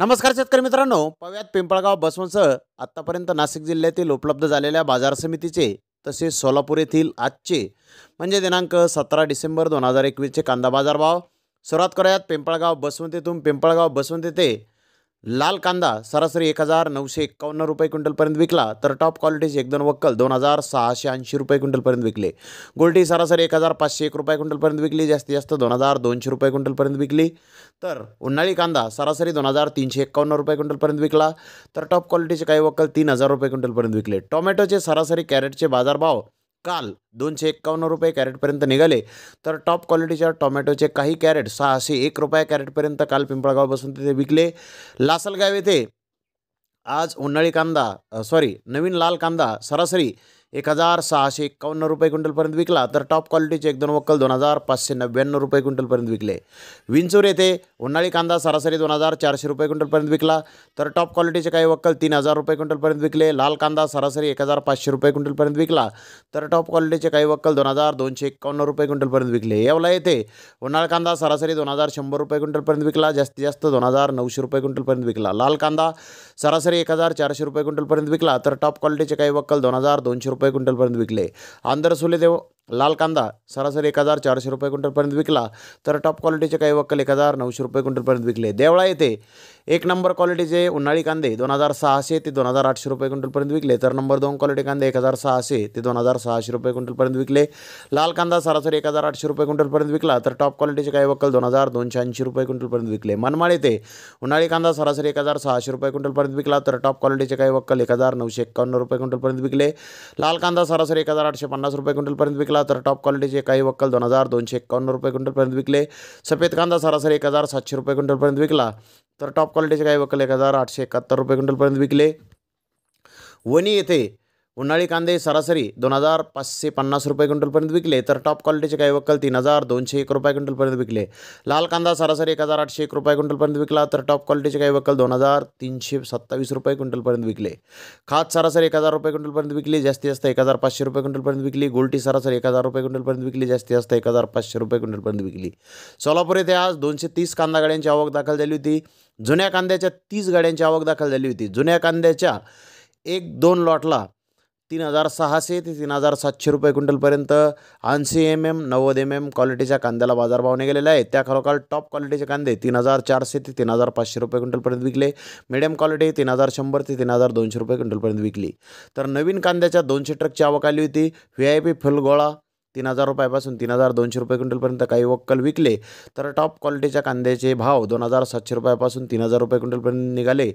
नमस्कार शेतकरी मित्रांनो पव्यात पिंपळगाव बसवंतसह आत्तापर्यंत नाशिक जिल्ह्यातील उपलब्ध झालेल्या बाजार समितीचे तसेच सोलापूर येथील आजचे म्हणजे दिनांक सतरा डिसेंबर दोन हजार एकवीसचे कांदा बाजार भाव सुरुवात करूयात पिंपळगाव बसवंत येथून पिंपळगाव बसवंत येथे लाल कांदा सरासरी एक हजार नऊशे एक्कावन्न रुपये क्विंटलपर्यंत विकला तर टॉप क्वालिटीचे एक दोन वक्कल दोन हजार सहाशे ऐंशी रुपये क्विंटलपर्यंत विकले गोल्टी सरासरी एक हजार पाचशे एक रुपये क्विंटलपर्यंत विकली जास्तीत जास्त दोन हजार दोनशे रुपये क्विंटलपर्यंत विकली तर उन्हाळी कांदा सरासरी दोन हजार तीनशे एकावन्न रुपये क्विंटलपर्यंत विकला तर टॉप क्वालिटीचे काही वक्कल तीन हजार रुपये क्विंटलपर्यंत विकले टोमॅटोचे सरासरी कॅरेटचे बाजारभाव काल दोनशे एकावन्न रुपये कॅरेटपर्यंत निघाले तर टॉप क्वालिटीच्या टोमॅटोचे काही कॅरेट सहाशे एक रुपये कॅरेटपर्यंत काल पिंपळगावपासून तिथे विकले लासलगाव येथे आज उन्हाळी कांदा सॉरी नवीन लाल कांदा सरासरी एक हजार सहाशे एक्कावन्न रुपये क्विंटलपर्यंत विकला तर टॉप क्वालिटीचे एक दोन वक्कल दोन हजार पाचशे नव्याण्णव रुपये क्विंटलपर्यंत विकले विंचूर येथे उन्हाळी कांदा सरासरी दोन हजार चारशे रुपये क्विंटलपर्यंत विकला तर टॉप क्वालिटीचे काही वक्कल तीन हजार रुपये क्विंटलपर्यंत विकले लाल कांदा सरासरी एक हजार पाचशे रुपये क्विंटलपर्यंत विकला तर टॉप क्वालिटीचे काही वक्कल दोन हजार दोनशे एक्कावन्न रुपये क्विंटलपर्यंत विकले येवला येथे उन्हाळ कांदा सरासरी दोन हजार शंभर रुपये क्विंटलपर्यंत विकला जास्तीत जास्त दोन हजार नऊशे रुपये क्विंटलपर्यंत विकला लाल कांदा सरासरी एक हजार चारशे रुपये क्विंटलपर्यंत विकला तर टॉप क्वालिटीचे काही वक्कल दोन हजार दोनशे रुपये रुपये क्विंटल पर्यंत विकले आमदार सुले देव लाल कांदा सरासरी एक हजार चारशे रुपये क्विंटलपर्यंत विकला तर टॉप क्वालिटीचे काही वक्कल एक हजार नऊशे रुपये क्विंटलपर्यंत विकले देवळा येथे एक नंबर क्वालिटीचे उन्हाळी कांदे दोन हजार सहाशे ते दोन हजार आठशे रुपये क्विंटलपर्यंत विकले तर नंबर दोन क्वालिटी कांदे एक हजार सहाशे ते दोन हजार सहाशे रुपये क्विंटलपर्यंत विकले लाल कांदा सरासरी एक हजार आठशे रुपये क्विंटलपर्यंत विकला तर टॉप क्वालिटीचे काही वक्कल दोन हजार दोनशे ऐंशी रुपये क्विंटलपर्यंत विकले मनमाळ येथे उन्हाळी कांदा सरासरी एक हजार सहाशे रुपये क्विंटलपर्यंत विकला तर टॉप क्वालिटीचे काही वक्कल एक हजार नऊशे एकावन्न रुपये क्विंटलपर्यंत विकले लाल कांदा सरासरी एक हजार आठशे पन्नास रुपये क्विंटलपर्यंत विकले विकला तर टॉप क्वालिटीचे काही वक्कल दोन हजार दोनशे एक्कावन्न रुपये क्विंटलपर्यंत विकले सफेद कांदा सरासरी एक हजार सातशे रुपये क्विंटलपर्यंत विकला तर टॉप क्वालिटीचे काही वक्कल एक हजार आठशे एकाहत्तर रुपये क्विंटलपर्यंत विकले वणी येथे उन्हाळी कांदे सरासरी दोन हजार पाचशे पन्नास रुपये क्विंटलपर्यंत विकले तर टॉप क्वालिटीचे काही वक्कल तीन हजार दोनशे एक रुपये क्विंटलपर्यंत विकले लाल कांदा सरासरी एक हजार आठशे एक रुपये क्विंटलपर्यंत विकला तर टॉप क्वालिटीचे काही वक्कल दोन हजार तीनशे सत्तावीस रुपये क्विंटलपर्यंत विकले खात सरासरी एक हजार रुपये क्विंटलपर्यंत विकली जास्ती जास्त एक हजार पाचशे रुपये क्विंटलपर्यंत विकली गोल्टी सरासरी एक हजार रुपये क्विंटलपर्यंत विकली जास्ती जास्त एक हजार पाचशे रुपये क्विंटलपर्यंत विकली सोलापूर येथे आज दोनशे तीस कांदा गाड्यांची आवक दाखल झाली होती जुन्या कांद्याच्या तीस गाड्यांची आवक दाखल झाली होती जुन्या कांद्याच्या एक दोन लॉटला तीन हजार सहाशे ते तीन हजार सातशे रुपये क्विंटलपर्यंत ऐंशी एम एम नव्वद एम एम क्वालिटीच्या कांद्याला बाजारभावने गेलेला आहे त्या खरोखर टॉप क्वालिटीचे कांदे तीन हजार चारशे ते तीन हजार पाचशे रुपये क्विंटलपर्यंत विकले मिडियम क्वालिटी तीन हजार शंभर ते तीन हजार दोनशे रुपये क्विंटलपर्यंत विकली तर नवीन कांद्याच्या दोनशे ट्रकची आवक आली होती व्ही आय पी फुलगोळा तीन हजार रुपयापासून तीन हजार दोनशे रुपये क्विंटलपर्यंत काही वक्कल विकले तर टॉप क्वालिटीच्या कांद्याचे भाव दोन हजार सातशे रुपयापासून तीन हजार रुपये क्विंटलपर्यंत निघाले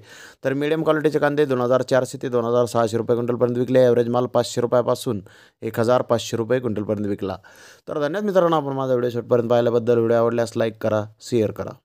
तर मीडियम क्वालिटीचे कांदे दोन हजार चारशे ते दोन हजार सहाशे रुपये क्विंटलपर्यंत विकले ॲव्हरेज माल पाचशे रुपयापासून एक हजार पाचशे रुपये क्विंटलपर्यंत विकला तर धन्यवाद मित्रांनो आपण माझा व्हिडिओ शेवटपर्यंत पाहिल्याबद्दल व्हिडिओ आवडल्यास लाईक करा शेअर करा